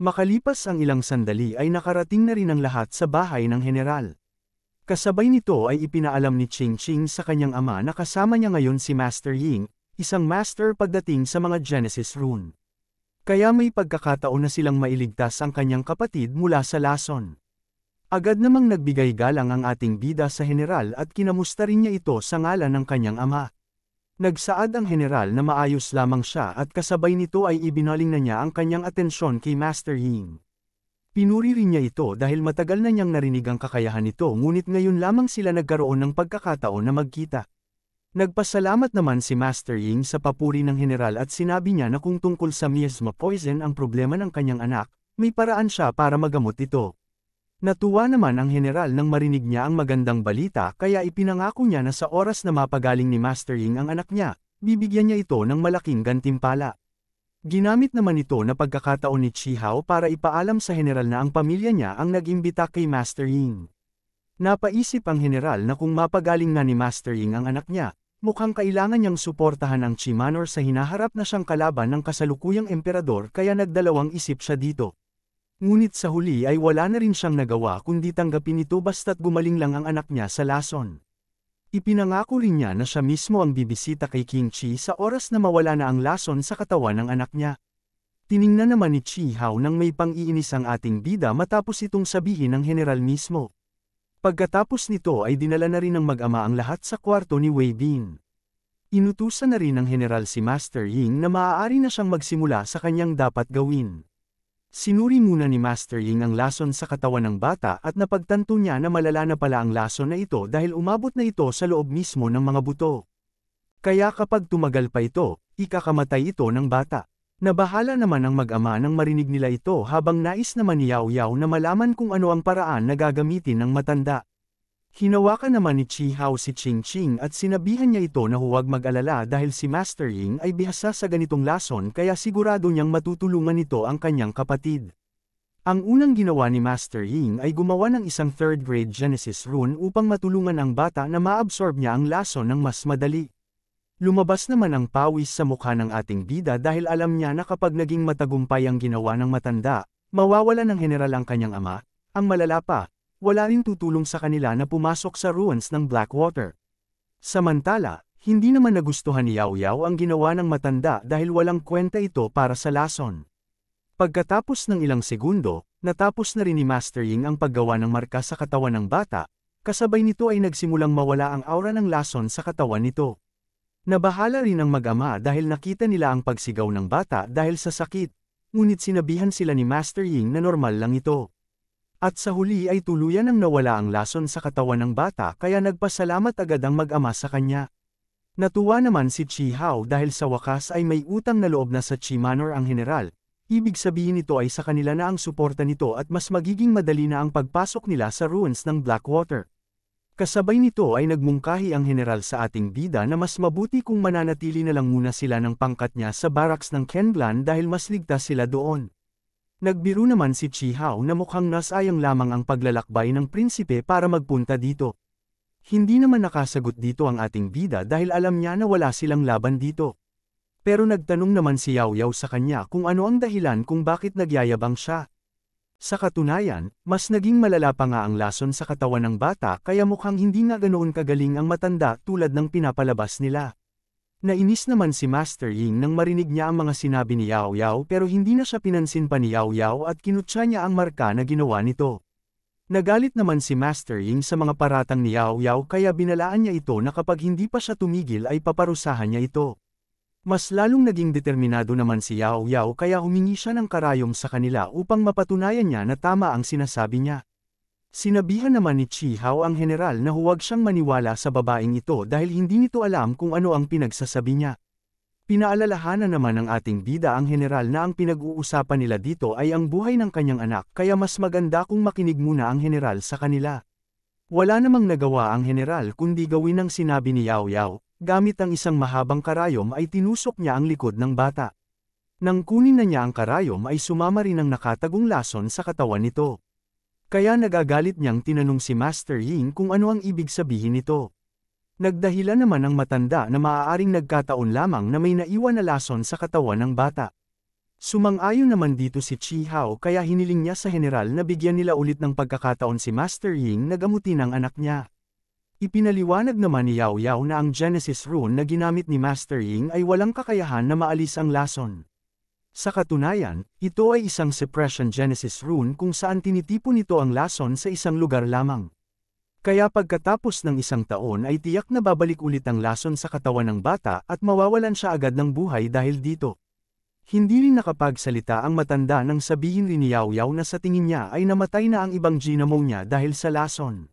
Makalipas ang ilang sandali ay nakarating na rin ang lahat sa bahay ng General. Kasabay nito ay ipinaalam ni Ching Ching sa kanyang ama na kasama niya ngayon si Master Ying, isang master pagdating sa mga Genesis Rune. Kaya may pagkakataon na silang mailigtas ang kanyang kapatid mula sa lason. Agad namang nagbigay galang ang ating bida sa general at kinamusta rin niya ito sa ngalan ng kanyang ama. Nagsaad ang general na maayos lamang siya at kasabay nito ay ibinaling na niya ang kanyang atensyon kay Master Ying. Pinuri rin niya ito dahil matagal na niyang narinig ang kakayahan nito ngunit ngayon lamang sila nagkaroon ng pagkakataon na magkita. Nagpasalamat naman si Master Ying sa papuri ng general at sinabi niya na kung tungkol sa miasma poison ang problema ng kanyang anak, may paraan siya para magamot ito. Natuwa naman ang general nang marinig niya ang magandang balita kaya ipinangako niya na sa oras na mapagaling ni Master Ying ang anak niya, bibigyan niya ito ng malaking gantimpala. Ginamit naman ito na pagkakataon ni Chi Hao para ipaalam sa general na ang pamilya niya ang nag-imbita kay Master Ying. Napaisip ang general na kung mapagaling na ni Master Ying ang anak niya, mukhang kailangan niyang suportahan ang Chi Manor sa hinaharap na siyang kalaban ng kasalukuyang emperador kaya nagdalawang isip siya dito. Ngunit sa huli ay wala na rin siyang nagawa kundi tanggapin ito basta't gumaling lang ang anak niya sa lason. Ipinangako rin niya na siya mismo ang bibisita kay King Chi sa oras na mawala na ang lason sa katawan ng anak niya. Tiningnan naman ni Chi Hao nang may pang-iinis ang ating bida matapos itong sabihin ng general mismo. Pagkatapos nito ay dinala na rin ng mag-ama ang lahat sa kwarto ni Wei Bin. Inutusan na rin ng general si Master Ying na maaari na siyang magsimula sa kanyang dapat gawin. Sinuri muna ni Master Ying ang lason sa katawan ng bata at napagtanto niya na malala na pala ang lason na ito dahil umabot na ito sa loob mismo ng mga buto. Kaya kapag tumagal pa ito, ikakamatay ito ng bata. Nabahala naman ang mag-ama nang marinig nila ito habang nais naman ni Yao Yao na malaman kung ano ang paraan na gagamitin ng matanda. Hinawakan naman ni Chi Hao si Ching Ching at sinabihan niya ito na huwag mag-alala dahil si Master Ying ay bihasa sa ganitong lason kaya sigurado niyang matutulungan nito ang kanyang kapatid. Ang unang ginawa ni Master Ying ay gumawa ng isang third grade Genesis rune upang matulungan ang bata na maabsorb niya ang lason ng mas madali. Lumabas naman ang pawis sa mukha ng ating bida dahil alam niya na kapag naging matagumpay ang ginawa ng matanda, mawawala ng general ang kanyang ama, ang malala pa, wala rin tutulong sa kanila na pumasok sa ruins ng Blackwater. Samantala, hindi naman nagustuhan ni Yao Yao ang ginawa ng matanda dahil walang kwenta ito para sa lason. Pagkatapos ng ilang segundo, natapos na rin ni Master Ying ang paggawa ng marka sa katawan ng bata, kasabay nito ay nagsimulang mawala ang aura ng lason sa katawan nito. Nabahala rin ang mag-ama dahil nakita nila ang pagsigaw ng bata dahil sa sakit, ngunit sinabihan sila ni Master Ying na normal lang ito. At sa huli ay tuluyan ang nawala ang lason sa katawan ng bata kaya nagpasalamat agad ang mag-ama sa kanya. Natuwa naman si Chi Hao dahil sa wakas ay may utang na loob na sa Chi Manor ang general. Ibig sabihin nito ay sa kanila na ang suporta nito at mas magiging madali na ang pagpasok nila sa ruins ng Blackwater. Kasabay nito ay nagmungkahi ang general sa ating bida na mas mabuti kung mananatili na lang muna sila ng pangkat niya sa barracks ng Kenglan dahil mas ligtas sila doon. Nagbiro naman si Chihao na mukhang nasayang lamang ang paglalakbay ng prinsipe para magpunta dito. Hindi naman nakasagot dito ang ating bida dahil alam niya na wala silang laban dito. Pero nagtanong naman si Yao Yao sa kanya kung ano ang dahilan kung bakit nagyayabang siya. Sa katunayan, mas naging malala pa nga ang lason sa katawan ng bata kaya mukhang hindi na ganoon kagaling ang matanda tulad ng pinapalabas nila. Nainis naman si Master Ying nang marinig niya ang mga sinabi ni Yao Yao pero hindi na siya pinansin pa ni Yao Yao at kinutsa niya ang marka na ginawa nito. Nagalit naman si Master Ying sa mga paratang ni Yao Yao kaya binalaan niya ito na kapag hindi pa siya tumigil ay paparusahan niya ito. Mas lalong naging determinado naman si Yao Yao kaya humingi siya ng karayom sa kanila upang mapatunayan niya na tama ang sinasabi niya. Sinabihan naman ni Chihao ang general na huwag siyang maniwala sa babaeng ito dahil hindi nito alam kung ano ang pinagsasabi niya. Pinaalalahanan naman ng ating bida ang general na ang pinag-uusapan nila dito ay ang buhay ng kanyang anak kaya mas maganda kung makinig muna ang general sa kanila. Wala namang nagawa ang general kundi gawin ang sinabi ni Yao Yao, gamit ang isang mahabang karayom ay tinusok niya ang likod ng bata. Nang kunin na niya ang karayom ay sumama rin ang nakatagong lason sa katawan nito. Kaya nagagalit niyang tinanong si Master Ying kung ano ang ibig sabihin nito. Nagdahilan naman ang matanda na maaaring nagkataon lamang na may naiwan na lason sa katawan ng bata. Sumang-ayon naman dito si Chi Hao kaya hiniling niya sa general na bigyan nila ulit ng pagkakataon si Master Ying na gamutin ang anak niya. Ipinaliwanag naman ni Yao Yao na ang Genesis Rune na ginamit ni Master Ying ay walang kakayahan na maalis ang lason. Sa katunayan, ito ay isang suppression genesis rune kung saan tinitipon nito ang lason sa isang lugar lamang. Kaya pagkatapos ng isang taon ay tiyak na babalik ulit ang lason sa katawan ng bata at mawawalan siya agad ng buhay dahil dito. Hindi rin nakapagsalita ang matanda nang sabihin rin ni Yaw Yaw na sa tingin niya ay namatay na ang ibang ginamong niya dahil sa lason.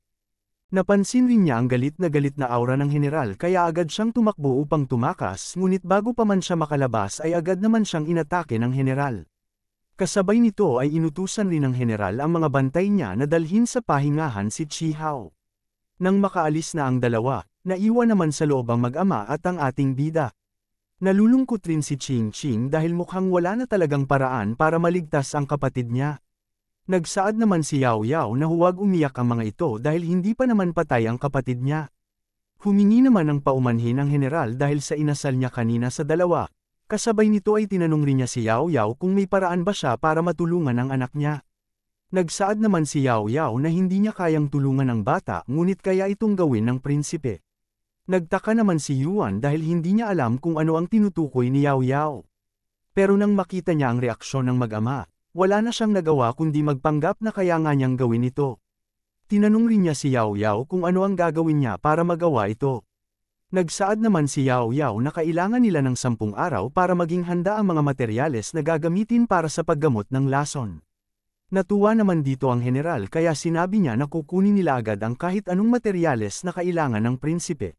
Napansin rin niya ang galit na galit na aura ng general kaya agad siyang tumakbo upang tumakas ngunit bago pa man siya makalabas ay agad naman siyang inatake ng general. Kasabay nito ay inutusan rin ng general ang mga bantay niya na dalhin sa pahingahan si Chi Hao. Nang makaalis na ang dalawa, naiwan naman sa loob ang mag-ama at ang ating bida. Nalulungkot rin si Ching Ching dahil mukhang wala na talagang paraan para maligtas ang kapatid niya. Nagsaad naman si Yao Yao na huwag umiyak ang mga ito dahil hindi pa naman patay ang kapatid niya. Humingi naman ng paumanhin ang general dahil sa inasal niya kanina sa dalawa. Kasabay nito ay tinanong rin niya si Yao Yao kung may paraan ba siya para matulungan ang anak niya. Nagsaad naman si Yao Yao na hindi niya kayang tulungan ang bata ngunit kaya itong gawin ng prinsipe. Nagtaka naman si Yuan dahil hindi niya alam kung ano ang tinutukoy ni Yao Yao. Pero nang makita niya ang reaksyon ng mag-ama, wala na siyang nagawa kundi magpanggap na kaya nga niyang gawin ito. Tinanong rin niya si Yao Yao kung ano ang gagawin niya para magawa ito. Nagsaad naman si Yao Yao na kailangan nila ng sampung araw para maging handa ang mga materyales na gagamitin para sa paggamot ng lason. Natuwa naman dito ang general kaya sinabi niya na kukunin nila agad ang kahit anong materyales na kailangan ng prinsipe.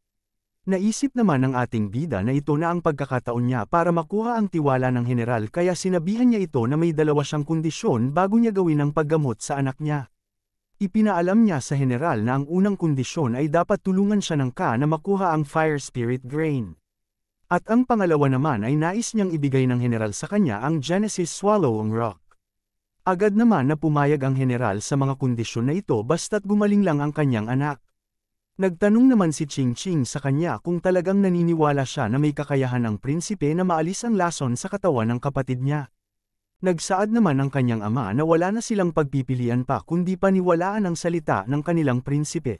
Naisip naman ng ating bida na ito na ang pagkakataon niya para makuha ang tiwala ng general kaya sinabihan niya ito na may dalawa siyang kondisyon bago niya gawin ang paggamot sa anak niya. Ipinaalam niya sa general na ang unang kondisyon ay dapat tulungan siya ng ka na makuha ang fire spirit grain. At ang pangalawa naman ay nais niyang ibigay ng general sa kanya ang Genesis Swallowing Rock. Agad naman na pumayag ang general sa mga kondisyon na ito basta't gumaling lang ang kanyang anak. Nagtanong naman si Ching Ching sa kanya kung talagang naniniwala siya na may kakayahan ang prinsipe na maalis ang lason sa katawan ng kapatid niya. Nagsaad naman ang kanyang ama na wala na silang pagpipilian pa kundi paniwalaan ang salita ng kanilang prinsipe.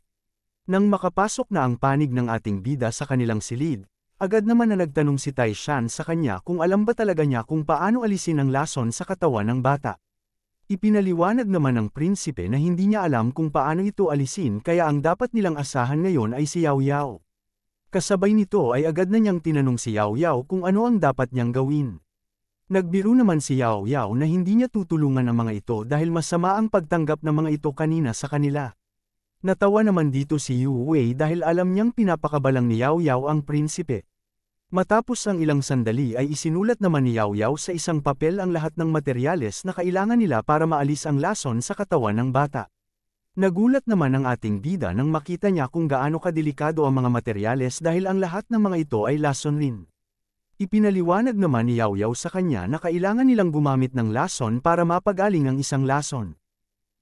Nang makapasok na ang panig ng ating bida sa kanilang silid, agad naman na nagtanong si Tai Shan sa kanya kung alam ba talaga niya kung paano alisin ang lason sa katawan ng bata. Ipinaliwanag naman ng prinsipe na hindi niya alam kung paano ito alisin kaya ang dapat nilang asahan ngayon ay si Yao Yao. Kasabay nito ay agad na niyang tinanong si Yao Yao kung ano ang dapat niyang gawin. Nagbiro naman si Yao Yao na hindi niya tutulungan ang mga ito dahil masama ang pagtanggap ng mga ito kanina sa kanila. Natawa naman dito si Yu Wei dahil alam niyang pinapakabalang ni Yao Yao ang prinsipe. Matapos ang ilang sandali ay isinulat naman ni Yao Yao sa isang papel ang lahat ng materyales na kailangan nila para maalis ang lason sa katawan ng bata. Nagulat naman ang ating bida nang makita niya kung gaano kadelikado ang mga materyales dahil ang lahat ng mga ito ay lason rin. Ipinaliwanag naman ni Yao Yao sa kanya na kailangan nilang gumamit ng lason para mapagaling ang isang lason.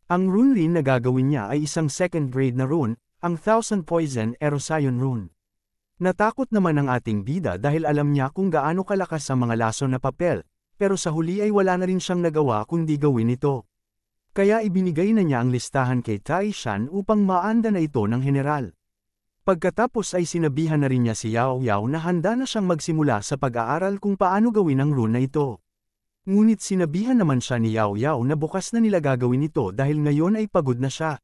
Ang rune rin na gagawin niya ay isang second grade na rune, ang Thousand Poison Erosion Rune. Natakot naman ang ating bida dahil alam niya kung gaano kalakas ang mga laso na papel, pero sa huli ay wala na rin siyang nagawa kundi gawin ito. Kaya ibinigay na niya ang listahan kay Taishan upang maanda na ito ng general. Pagkatapos ay sinabihan na rin niya si Yao Yao na handa na siyang magsimula sa pag-aaral kung paano gawin ang rune na ito. Ngunit sinabihan naman siya ni Yao Yao na bukas na nila gagawin ito dahil ngayon ay pagod na siya.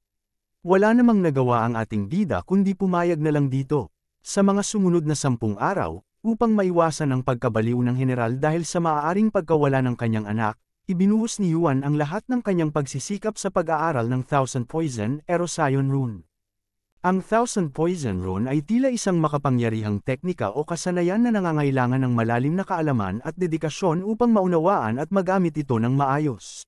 Wala namang nagawa ang ating bida kundi pumayag na lang dito sa mga sumunod na sampung araw, upang maiwasan ang pagkabaliw ng general dahil sa maaaring pagkawala ng kanyang anak, ibinuhos ni Yuan ang lahat ng kanyang pagsisikap sa pag-aaral ng Thousand Poison Erosion Rune. Ang Thousand Poison Rune ay tila isang makapangyarihang teknika o kasanayan na nangangailangan ng malalim na kaalaman at dedikasyon upang maunawaan at magamit ito ng maayos.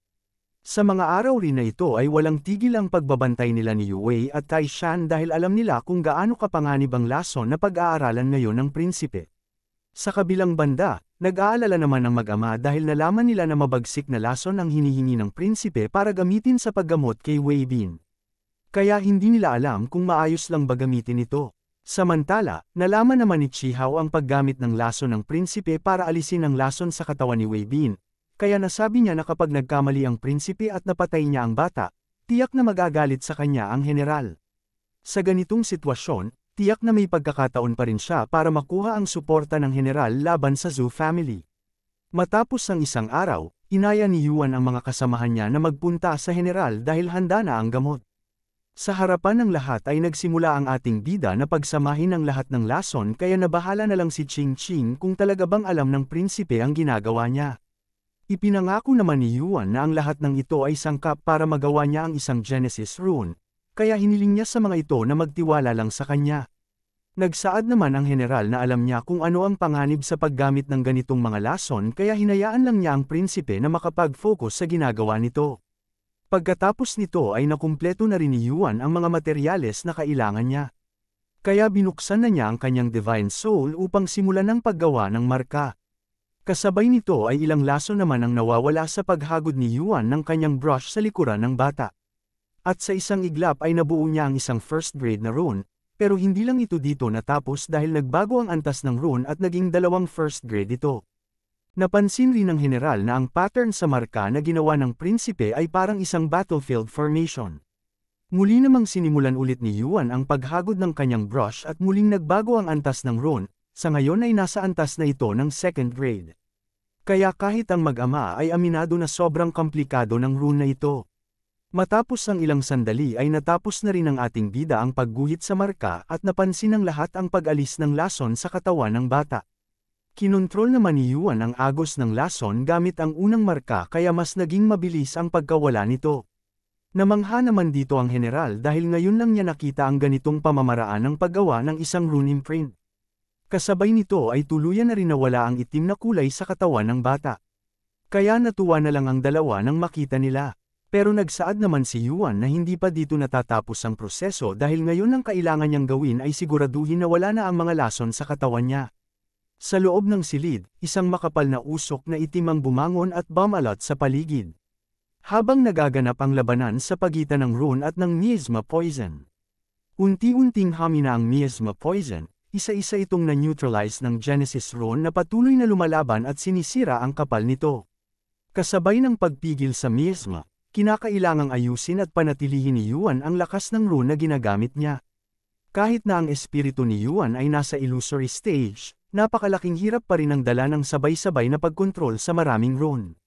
Sa mga araw rin na ito ay walang tigil ang pagbabantay nila ni Yue at Tai Shan dahil alam nila kung gaano kapanganib ang lason na pag-aaralan ngayon ng prinsipe. Sa kabilang banda, nag-aalala naman ang mag-ama dahil nalaman nila na mabagsik na lason ang hinihingi ng prinsipe para gamitin sa paggamot kay Wei Bin. Kaya hindi nila alam kung maayos lang bagamitin ito. Samantala, nalaman naman ni Chihao ang paggamit ng lason ng prinsipe para alisin ang lason sa katawan ni Wei Bin, kaya nasabi niya na kapag nagkamali ang prinsipe at napatay niya ang bata, tiyak na magagalit sa kanya ang general. Sa ganitong sitwasyon, tiyak na may pagkakataon pa rin siya para makuha ang suporta ng general laban sa Zhu family. Matapos ang isang araw, inaya ni Yuan ang mga kasamahan niya na magpunta sa general dahil handa na ang gamot. Sa harapan ng lahat ay nagsimula ang ating bida na pagsamahin ang lahat ng lason kaya nabahala na lang si Ching Ching kung talaga bang alam ng prinsipe ang ginagawa niya. Ipinangako naman ni Yuan na ang lahat ng ito ay sangkap para magawa niya ang isang Genesis rune, kaya hiniling niya sa mga ito na magtiwala lang sa kanya. Nagsaad naman ang general na alam niya kung ano ang panganib sa paggamit ng ganitong mga lason kaya hinayaan lang niya ang prinsipe na makapag-focus sa ginagawa nito. Pagkatapos nito ay nakumpleto na rin ni Yuan ang mga materyales na kailangan niya. Kaya binuksan na niya ang kanyang divine soul upang simulan ang paggawa ng marka. Kasabay nito ay ilang laso naman ang nawawala sa paghagod ni Yuan ng kanyang brush sa likuran ng bata. At sa isang iglap ay nabuo niya ang isang first grade na rune, pero hindi lang ito dito natapos dahil nagbago ang antas ng rune at naging dalawang first grade ito. Napansin rin ng general na ang pattern sa marka na ginawa ng prinsipe ay parang isang battlefield formation. Muli namang sinimulan ulit ni Yuan ang paghagod ng kanyang brush at muling nagbago ang antas ng rune, sa ngayon ay nasa antas na ito ng second grade. Kaya kahit ang mag-ama ay aminado na sobrang komplikado ng rune na ito. Matapos ang ilang sandali ay natapos na rin ang ating bida ang pagguhit sa marka at napansin ng lahat ang pag-alis ng lason sa katawan ng bata. Kinontrol naman ni Yuan ang agos ng lason gamit ang unang marka kaya mas naging mabilis ang pagkawala nito. Namangha naman dito ang general dahil ngayon lang niya nakita ang ganitong pamamaraan ng paggawa ng isang rune imprint. Kasabay nito ay tuluyan na rin nawala ang itim na kulay sa katawan ng bata. Kaya natuwa na lang ang dalawa nang makita nila. Pero nagsaad naman si Yuan na hindi pa dito natatapos ang proseso dahil ngayon ang kailangan niyang gawin ay siguraduhin na wala na ang mga lason sa katawan niya. Sa loob ng silid, isang makapal na usok na itim ang bumangon at bumalot sa paligid. Habang nagaganap ang labanan sa pagitan ng Rune at ng miasma poison. Unti-unting hami ang miasma poison, isa-isa itong na-neutralize ng Genesis Rune na patuloy na lumalaban at sinisira ang kapal nito. Kasabay ng pagpigil sa miasma, kinakailangang ayusin at panatilihin ni Yuan ang lakas ng rune na ginagamit niya. Kahit na ang espiritu ni Yuan ay nasa illusory stage, napakalaking hirap pa rin ang dala ng sabay-sabay na pagkontrol sa maraming rune.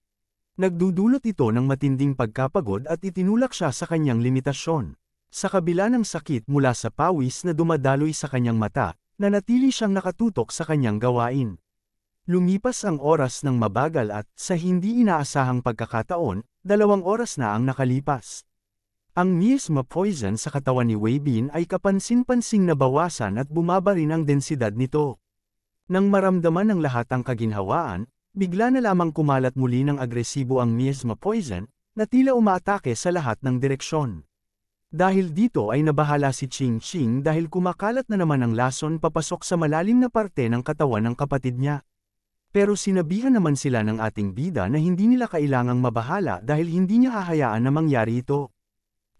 Nagdudulot ito ng matinding pagkapagod at itinulak siya sa kanyang limitasyon. Sa kabila ng sakit mula sa pawis na dumadaloy sa kanyang mata, nanatili siyang nakatutok sa kanyang gawain. Lumipas ang oras ng mabagal at, sa hindi inaasahang pagkakataon, dalawang oras na ang nakalipas. Ang miasma poison sa katawan ni Wei Bin ay kapansin-pansing nabawasan at bumaba rin ang densidad nito. Nang maramdaman ng lahat ang kaginhawaan, bigla na lamang kumalat muli ng agresibo ang miasma poison, na tila umaatake sa lahat ng direksyon. Dahil dito ay nabahala si Ching Ching dahil kumakalat na naman ang lason papasok sa malalim na parte ng katawan ng kapatid niya. Pero sinabihan naman sila ng ating bida na hindi nila kailangang mabahala dahil hindi niya hahayaan na mangyari ito.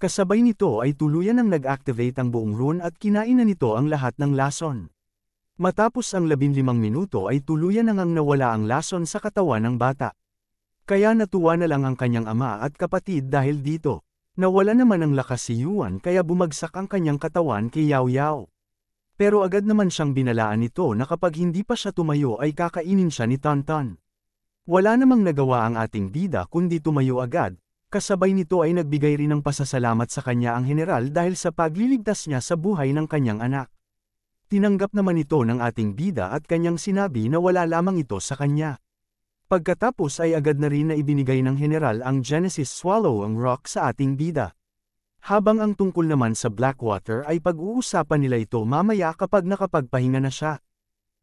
Kasabay nito ay tuluyan ang nag-activate ang buong rune at kinain na nito ang lahat ng lason. Matapos ang 15 minuto ay tuluyan na ngang nawala ang lason sa katawan ng bata. Kaya natuwa na lang ang kanyang ama at kapatid dahil dito. Nawala naman ang lakas si Yuan kaya bumagsak ang kanyang katawan kay Yao Yao. Pero agad naman siyang binalaan nito na kapag hindi pa siya tumayo ay kakainin siya ni Tantan. Wala namang nagawa ang ating bida kundi tumayo agad, kasabay nito ay nagbigay rin ng pasasalamat sa kanya ang general dahil sa pagliligtas niya sa buhay ng kanyang anak. Tinanggap naman ito ng ating bida at kanyang sinabi na wala lamang ito sa kanya. Pagkatapos ay agad na rin na ibinigay ng general ang Genesis Swallow ang rock sa ating bida. Habang ang tungkol naman sa Blackwater ay pag-uusapan nila ito mamaya kapag nakapagpahinga na siya.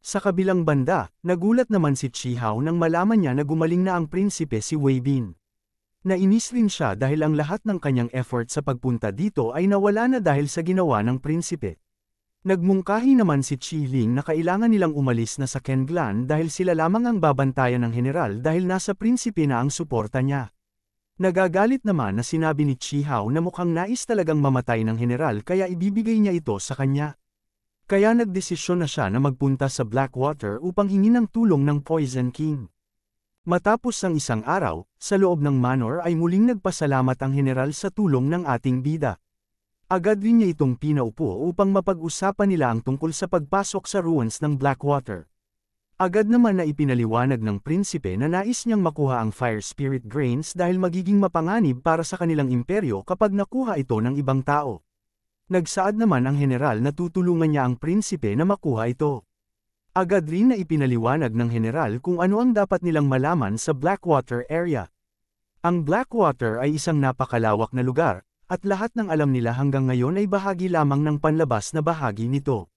Sa kabilang banda, nagulat naman si Chihao nang malaman niya na gumaling na ang prinsipe si Wei Bin. Nainis rin siya dahil ang lahat ng kanyang effort sa pagpunta dito ay nawala na dahil sa ginawa ng prinsipe. Nagmungkahi naman si Chi Ling na kailangan nilang umalis na sa Kenglan dahil sila lamang ang babantayan ng general dahil nasa prinsipe na ang suporta niya. Nagagalit naman na sinabi ni Chi Hao na mukhang nais talagang mamatay ng general kaya ibibigay niya ito sa kanya. Kaya nagdesisyon na siya na magpunta sa Blackwater upang hingin ng tulong ng Poison King. Matapos ang isang araw, sa loob ng manor ay muling nagpasalamat ang general sa tulong ng ating bida. Agad din niya itong pinaupo upang mapag-usapan nila ang tungkol sa pagpasok sa ruins ng Blackwater. Agad naman na ipinaliwanag ng prinsipe na nais niyang makuha ang fire spirit grains dahil magiging mapanganib para sa kanilang imperyo kapag nakuha ito ng ibang tao. Nagsaad naman ang general na tutulungan niya ang prinsipe na makuha ito. Agad rin na ipinaliwanag ng general kung ano ang dapat nilang malaman sa Blackwater area. Ang Blackwater ay isang napakalawak na lugar, at lahat ng alam nila hanggang ngayon ay bahagi lamang ng panlabas na bahagi nito.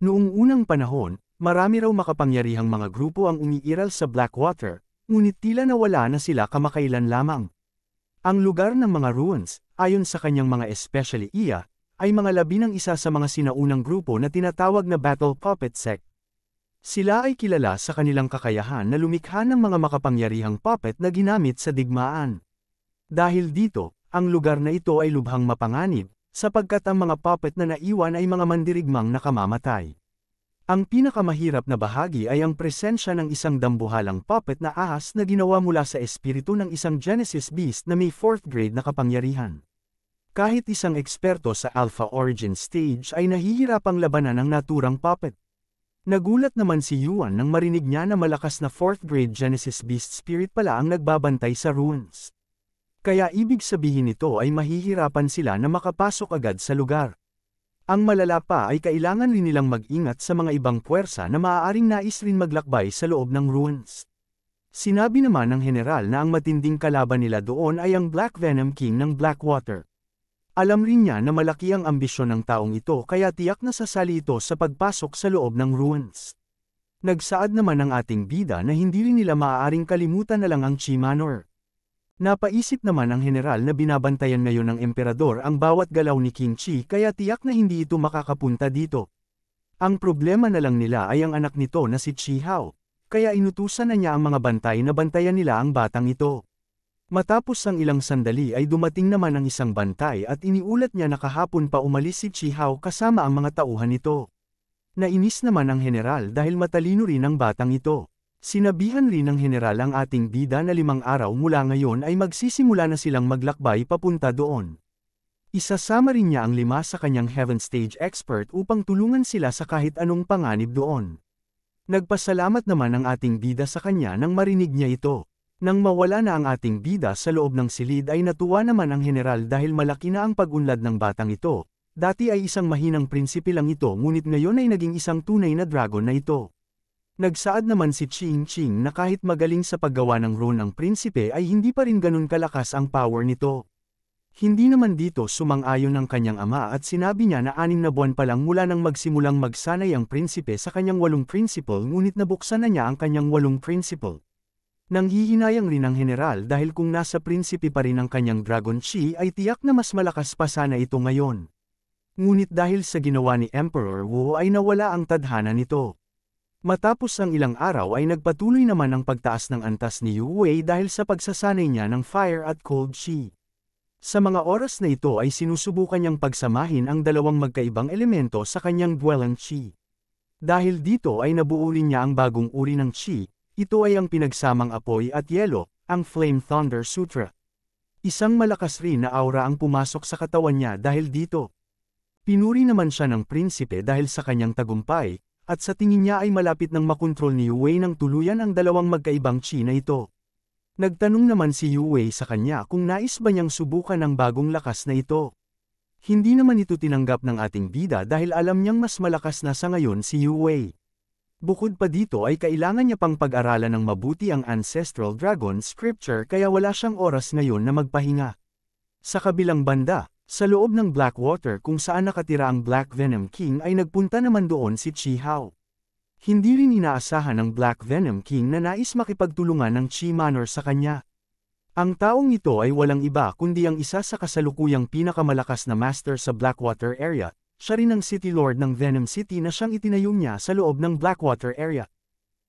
Noong unang panahon, marami raw makapangyarihang mga grupo ang umiiral sa Blackwater, ngunit tila nawala na sila kamakailan lamang. Ang lugar ng mga ruins, ayon sa kanyang mga especially iya, ay mga labi ng isa sa mga sinaunang grupo na tinatawag na Battle Puppet Sect. Sila ay kilala sa kanilang kakayahan na lumikha ng mga makapangyarihang puppet na ginamit sa digmaan. Dahil dito, ang lugar na ito ay lubhang mapanganib, sapagkat ang mga puppet na naiwan ay mga mandirigmang nakamamatay. Ang pinakamahirap na bahagi ay ang presensya ng isang dambuhalang puppet na ahas na ginawa mula sa espiritu ng isang Genesis Beast na may 4th grade na kapangyarihan. Kahit isang eksperto sa Alpha Origin Stage ay nahihirapang labanan ng naturang puppet. Nagulat naman si Yuan nang marinig niya na malakas na 4th grade Genesis Beast Spirit pala ang nagbabantay sa ruins. Kaya ibig sabihin nito ay mahihirapan sila na makapasok agad sa lugar. Ang malala pa ay kailangan rin nilang mag-ingat sa mga ibang puwersa na maaaring nais rin maglakbay sa loob ng ruins. Sinabi naman ng general na ang matinding kalaban nila doon ay ang Black Venom King ng Blackwater. Alam rin niya na malaki ang ambisyon ng taong ito kaya tiyak na sasali ito sa pagpasok sa loob ng ruins. Nagsaad naman ang ating bida na hindi rin nila maaaring kalimutan na lang ang Chimanor. Napaisip naman ang general na binabantayan ngayon ng emperador ang bawat galaw ni King Chi kaya tiyak na hindi ito makakapunta dito. Ang problema na lang nila ay ang anak nito na si Chi Hao, kaya inutusan na niya ang mga bantay na bantayan nila ang batang ito. Matapos ang ilang sandali ay dumating naman ang isang bantay at iniulat niya na kahapon pa umalis si Chi Hao kasama ang mga tauhan nito. Nainis naman ang general dahil matalino rin ang batang ito. Sinabihan rin ng general ang ating bida na limang araw mula ngayon ay magsisimula na silang maglakbay papunta doon. Isasama rin niya ang lima sa kanyang Heaven Stage expert upang tulungan sila sa kahit anong panganib doon. Nagpasalamat naman ang ating bida sa kanya nang marinig niya ito. Nang mawala na ang ating bida sa loob ng silid ay natuwa naman ang general dahil malaki na ang pag-unlad ng batang ito, Dati ay isang mahinang prinsipe lang ito ngunit ngayon ay naging isang tunay na dragon na ito. Nagsaad naman si Ching Ching na kahit magaling sa paggawa ng rune ang prinsipe ay hindi pa rin ganun kalakas ang power nito. Hindi naman dito sumang-ayon ng kanyang ama at sinabi niya na anim na buwan pa lang mula nang magsimulang magsanay ang prinsipe sa kanyang walong principle ngunit nabuksan na niya ang kanyang walong principle. Nang hihinayang rin ang general dahil kung nasa prinsipe pa rin ang kanyang dragon chi ay tiyak na mas malakas pa sana ito ngayon. Ngunit dahil sa ginawa ni Emperor Wu ay nawala ang tadhana nito. Matapos ang ilang araw ay nagpatuloy naman ang pagtaas ng antas ni Yu Wei dahil sa pagsasanay niya ng fire at cold chi. Sa mga oras na ito ay sinusubukan niyang pagsamahin ang dalawang magkaibang elemento sa kanyang dwelling chi. Dahil dito ay nabuo rin niya ang bagong uri ng chi, ito ay ang pinagsamang apoy at yelo, ang Flame Thunder Sutra. Isang malakas rin na aura ang pumasok sa katawan niya dahil dito. Pinuri naman siya ng prinsipe dahil sa kanyang tagumpay, at sa tingin niya ay malapit ng makontrol ni Yue ng tuluyan ang dalawang magkaibang China ito. Nagtanong naman si Yue sa kanya kung nais ba niyang subukan ang bagong lakas na ito. Hindi naman ito tinanggap ng ating bida dahil alam niyang mas malakas na sa ngayon si Yue. Bukod pa dito ay kailangan niya pang pag-aralan ng mabuti ang Ancestral Dragon Scripture kaya wala siyang oras ngayon na magpahinga. Sa kabilang banda, sa loob ng Blackwater kung saan nakatira ang Black Venom King ay nagpunta naman doon si Chi Hao. Hindi rin inaasahan ng Black Venom King na nais makipagtulungan ng Chi Manor sa kanya. Ang taong ito ay walang iba kundi ang isa sa kasalukuyang pinakamalakas na master sa Blackwater area, siya rin ang City Lord ng Venom City na siyang itinayo niya sa loob ng Blackwater area.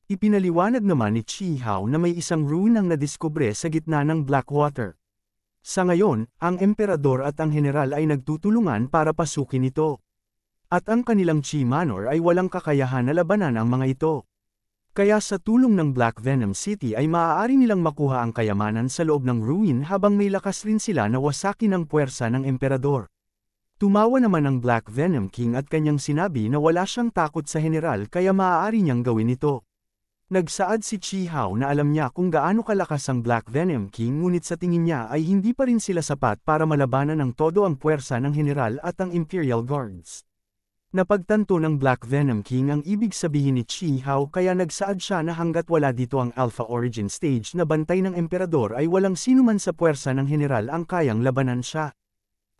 Ipinaliwanag naman ni Chi Hao na may isang rune ang nadiskubre sa gitna ng Blackwater. Sa ngayon, ang emperador at ang general ay nagtutulungan para pasukin ito. At ang kanilang Chi Manor ay walang kakayahan na labanan ang mga ito. Kaya sa tulong ng Black Venom City ay maaari nilang makuha ang kayamanan sa loob ng ruin habang may lakas rin sila na wasakin ang puwersa ng emperador. Tumawa naman ang Black Venom King at kanyang sinabi na wala siyang takot sa general kaya maaari niyang gawin ito. Nagsaad si Chi Hao na alam niya kung gaano kalakas ang Black Venom King ngunit sa tingin niya ay hindi pa rin sila sapat para malabanan ng todo ang puwersa ng General at ang Imperial Guards. Napagtanto ng Black Venom King ang ibig sabihin ni Chi Hao kaya nagsaad siya na hanggat wala dito ang Alpha Origin Stage na bantay ng Emperador ay walang sinuman sa puwersa ng General ang kayang labanan siya.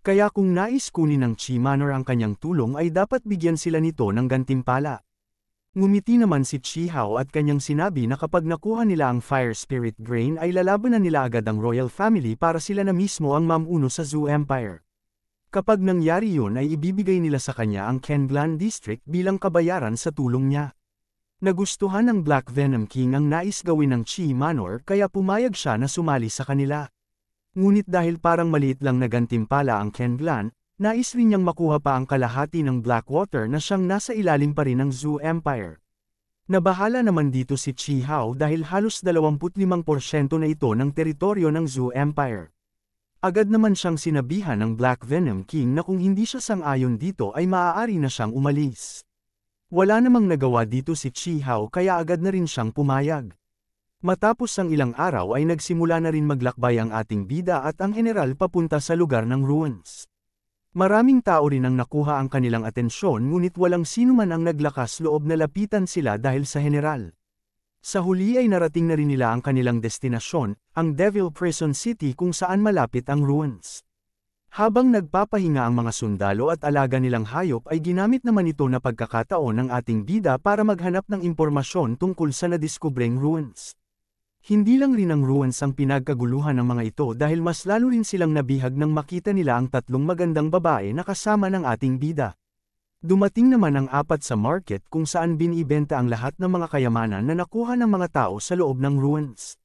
Kaya kung nais kunin ng Chi Manor ang kanyang tulong ay dapat bigyan sila nito ng gantimpala. Ngumiti naman si Chihao at kanyang sinabi na kapag nakuha nila ang Fire Spirit Grain ay lalabanan nila agad ang Royal Family para sila na mismo ang mamuno sa Zoo Empire. Kapag nangyari yun ay ibibigay nila sa kanya ang Kenblan District bilang kabayaran sa tulong niya. Nagustuhan ng Black Venom King ang nais gawin ng Chi Manor kaya pumayag siya na sumali sa kanila. Ngunit dahil parang maliit lang nagantimpala ang Kenblan, Nais rin niyang makuha pa ang kalahati ng Blackwater na siyang nasa ilalim pa rin ng Zoo Empire. Nabahala naman dito si Chi Hao dahil halos 25% na ito ng teritoryo ng Zoo Empire. Agad naman siyang sinabihan ng Black Venom King na kung hindi siya sang-ayon dito ay maaari na siyang umalis. Wala namang nagawa dito si Chi Hao kaya agad na rin siyang pumayag. Matapos ang ilang araw ay nagsimula na rin maglakbay ang ating bida at ang general papunta sa lugar ng ruins. Maraming tao rin ang nakuha ang kanilang atensyon ngunit walang sino man ang naglakas loob na lapitan sila dahil sa general. Sa huli ay narating na rin nila ang kanilang destinasyon, ang Devil Prison City kung saan malapit ang ruins. Habang nagpapahinga ang mga sundalo at alaga nilang hayop ay ginamit naman ito na pagkakataon ng ating bida para maghanap ng impormasyon tungkol sa nadiskubreng ruins. Hindi lang rin ang Ruans ang pinagkaguluhan ng mga ito dahil mas lalo rin silang nabihag nang makita nila ang tatlong magandang babae na kasama ng ating bida. Dumating naman ang apat sa market kung saan binibenta ang lahat ng mga kayamanan na nakuha ng mga tao sa loob ng ruins.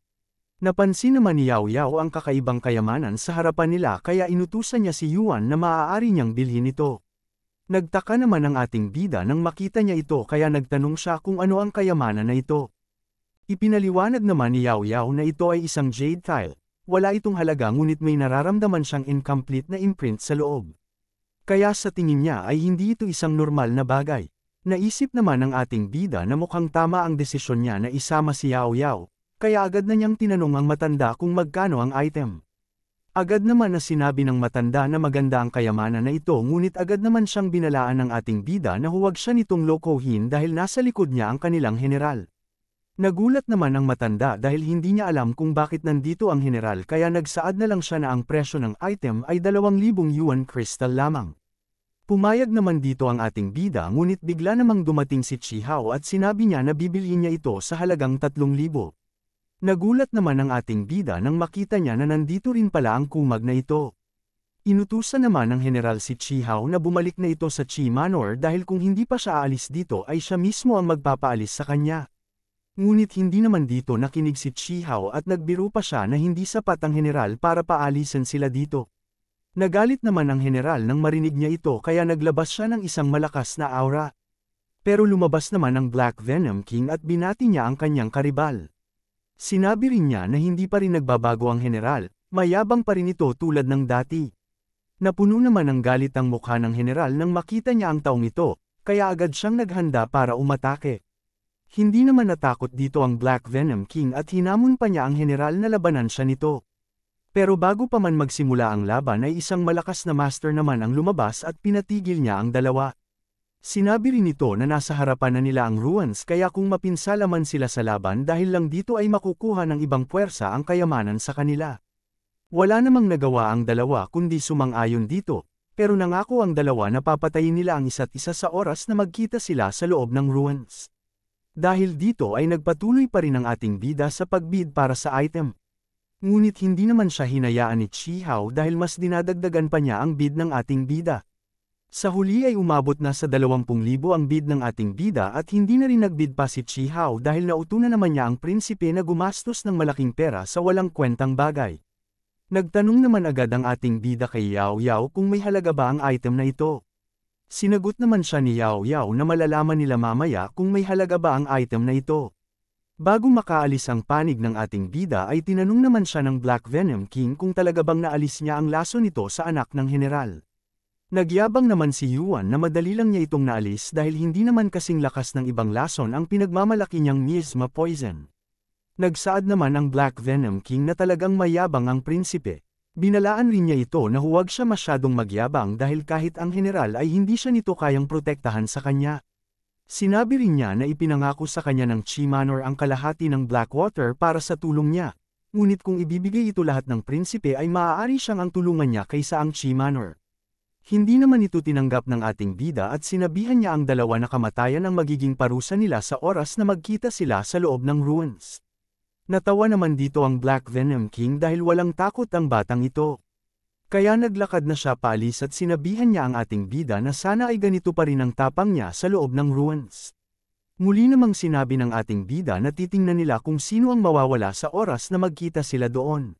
Napansin naman ni Yao Yao ang kakaibang kayamanan sa harapan nila kaya inutusan niya si Yuan na maaari niyang bilhin ito. Nagtaka naman ang ating bida nang makita niya ito kaya nagtanong siya kung ano ang kayamanan na ito. Ipinaliwanag naman ni Yao Yao na ito ay isang jade tile. Wala itong halaga ngunit may nararamdaman siyang incomplete na imprint sa loob. Kaya sa tingin niya ay hindi ito isang normal na bagay. Naisip naman ng ating bida na mukhang tama ang desisyon niya na isama si Yao Yao, kaya agad na niyang tinanong ang matanda kung magkano ang item. Agad naman na sinabi ng matanda na maganda ang kayamanan na ito ngunit agad naman siyang binalaan ng ating bida na huwag siya nitong lokohin dahil nasa likod niya ang kanilang general. Nagulat naman ang matanda dahil hindi niya alam kung bakit nandito ang general kaya nagsaad na lang siya na ang presyo ng item ay 2,000 yuan crystal lamang. Pumayag naman dito ang ating bida ngunit bigla namang dumating si Chihao at sinabi niya na bibilhin niya ito sa halagang 3,000. Nagulat naman ang ating bida nang makita niya na nandito rin pala ang kumag na ito. Inutusan naman ng General si Chihao na bumalik na ito sa Chi Manor dahil kung hindi pa siya aalis dito ay siya mismo ang magpapaalis sa kanya. Ngunit hindi naman dito nakinig si Chihao at nagbiro pa siya na hindi sapat ang general para paalisan sila dito. Nagalit naman ang general nang marinig niya ito kaya naglabas siya ng isang malakas na aura. Pero lumabas naman ang Black Venom King at binati niya ang kanyang karibal. Sinabi rin niya na hindi pa rin nagbabago ang general, mayabang pa rin ito tulad ng dati. Napuno naman ng galit ang mukha ng general nang makita niya ang taong ito, kaya agad siyang naghanda para umatake. Hindi naman natakot dito ang Black Venom King at hinamon pa niya ang general na labanan siya nito. Pero bago pa man magsimula ang laban ay isang malakas na master naman ang lumabas at pinatigil niya ang dalawa. Sinabi rin nito na nasa harapan na nila ang ruins kaya kung mapinsala man sila sa laban dahil lang dito ay makukuha ng ibang puwersa ang kayamanan sa kanila. Wala namang nagawa ang dalawa kundi sumang-ayon dito, pero nangako ang dalawa na papatayin nila ang isa't isa sa oras na magkita sila sa loob ng ruins. Dahil dito ay nagpatuloy pa rin ang ating bida sa pagbid para sa item. Ngunit hindi naman siya hinayaan ni Chihao dahil mas dinadagdagan pa niya ang bid ng ating bida. Sa huli ay umabot na sa 20,000 ang bid ng ating bida at hindi na rin nagbid pa si Chihao dahil na naman niya ang prinsipe na gumastos ng malaking pera sa walang kwentang bagay. Nagtanong naman agad ang ating bida kay Yao Yao kung may halaga ba ang item na ito. Sinagot naman siya ni Yao Yao na malalaman nila mamaya kung may halaga ba ang item na ito. Bago makaalis ang panig ng ating bida ay tinanong naman siya ng Black Venom King kung talaga bang naalis niya ang laso nito sa anak ng general. Nagyabang naman si Yuan na madali lang niya itong naalis dahil hindi naman kasing lakas ng ibang lason ang pinagmamalaki niyang miasma poison. Nagsaad naman ang Black Venom King na talagang mayabang ang prinsipe, Binalaan rin niya ito na huwag siya masyadong magyabang dahil kahit ang general ay hindi siya nito kayang protektahan sa kanya. Sinabi rin niya na ipinangako sa kanya ng Chimanor ang kalahati ng Blackwater para sa tulong niya, ngunit kung ibibigay ito lahat ng prinsipe ay maaari siyang ang tulungan niya kaysa ang Chimanor. Hindi naman ito tinanggap ng ating bida at sinabihan niya ang dalawa na kamatayan ang magiging parusa nila sa oras na magkita sila sa loob ng ruins. Natawa naman dito ang Black Venom King dahil walang takot ang batang ito. Kaya naglakad na siya palis at sinabihan niya ang ating bida na sana ay ganito pa rin ang tapang niya sa loob ng ruins. Muli namang sinabi ng ating bida na titingnan nila kung sino ang mawawala sa oras na magkita sila doon.